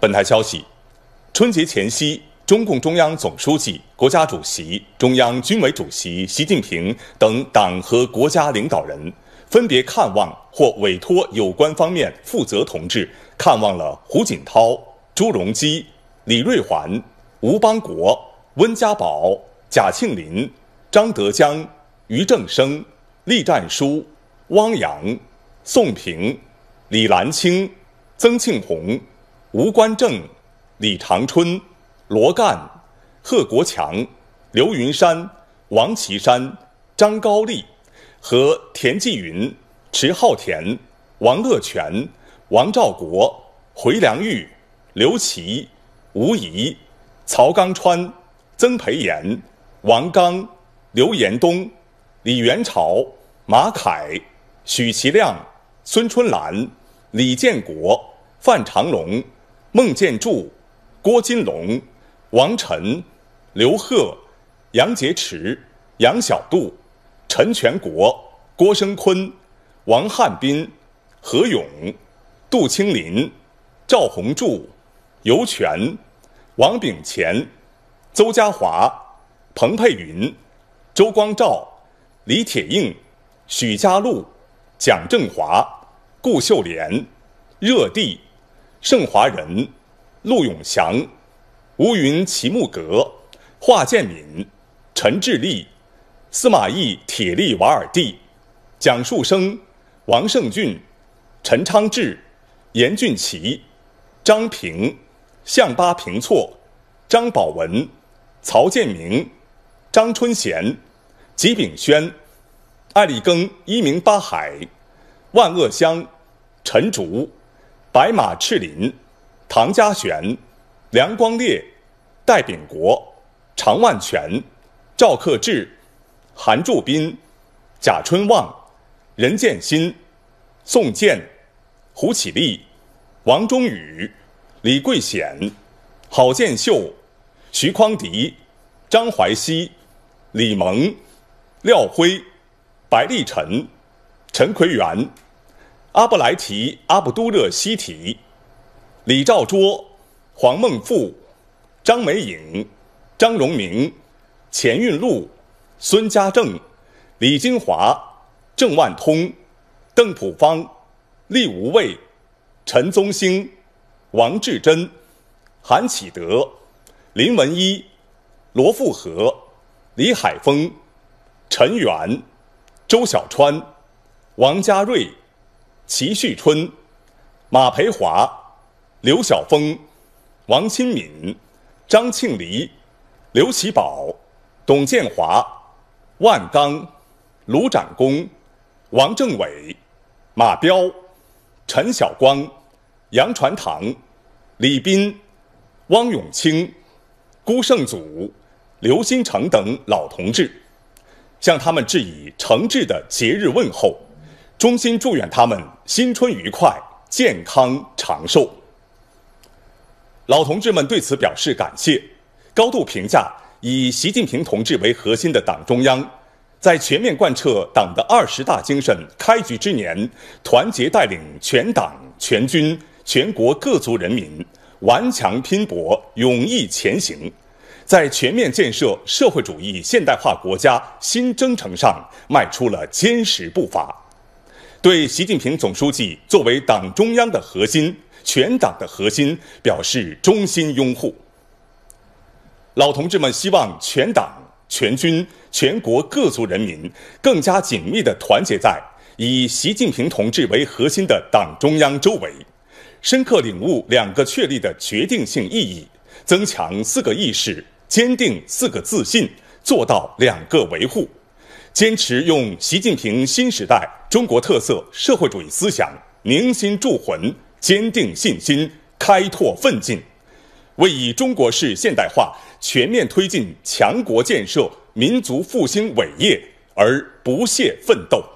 本台消息：春节前夕，中共中央总书记、国家主席、中央军委主席习近平等党和国家领导人分别看望或委托有关方面负责同志，看望了胡锦涛、朱镕基、李瑞环、吴邦国、温家宝、贾庆林、张德江、俞正声、栗战书、汪洋、宋平、李岚清、曾庆红。吴官正、李长春、罗干、贺国强、刘云山、王岐山、张高丽和田纪云、迟浩田、王乐泉、王兆国、回良玉、刘琦、吴仪、曹刚川、曾培炎、王刚、刘延东、李元朝、马凯、许其亮、孙春兰、李建国、范长龙。孟建柱、郭金龙、王晨、刘贺、杨洁篪、杨小渡、陈全国、郭声琨、王汉斌、何勇、杜青林、赵洪柱、尤权、王炳乾、邹家华、彭佩云、周光召、李铁映、许嘉璐、蒋正华、顾秀莲、热地。盛华人，陆永祥，吴云其木格，华建敏，陈志立，司马懿、铁力瓦尔蒂，蒋树生，王胜俊，陈昌志，严俊奇，张平，向巴平措，张宝文，曹建明，张春贤，吉炳轩，艾力更一鸣巴海，万恶香，陈竹。白马赤林，唐家璇，梁光烈，戴秉国，常万全，赵克志，韩柱斌，贾春旺，任建新，宋健、胡启立，王忠宇、李贵显，郝建秀，徐匡迪，张怀西，李萌，廖辉、白立晨、陈奎元。阿布莱提、阿布都热西提、李兆卓、黄梦富、张梅颖、张荣明、钱运禄、孙家正、李金华、郑万通、邓普方、厉无畏、陈宗兴、王志珍、韩启德、林文一、罗富和、李海峰、陈远、周小川、王家瑞。齐旭春、马培华、刘晓峰、王新敏、张庆黎、刘奇宝、董建华、万刚、卢展工、王政伟、马彪、陈晓光、杨传堂、李斌、汪永清、辜胜祖、刘新成等老同志，向他们致以诚挚的节日问候。衷心祝愿他们新春愉快、健康长寿。老同志们对此表示感谢，高度评价以习近平同志为核心的党中央，在全面贯彻党的二十大精神开局之年，团结带领全党全军全国各族人民顽强拼搏、勇毅前行，在全面建设社会主义现代化国家新征程上迈出了坚实步伐。对习近平总书记作为党中央的核心、全党的核心表示衷心拥护。老同志们希望全党、全军、全国各族人民更加紧密地团结在以习近平同志为核心的党中央周围，深刻领悟“两个确立”的决定性意义，增强“四个意识”，坚定“四个自信”，做到“两个维护”。坚持用习近平新时代中国特色社会主义思想凝心铸魂，坚定信心，开拓奋进，为以中国式现代化全面推进强国建设、民族复兴伟业而不懈奋斗。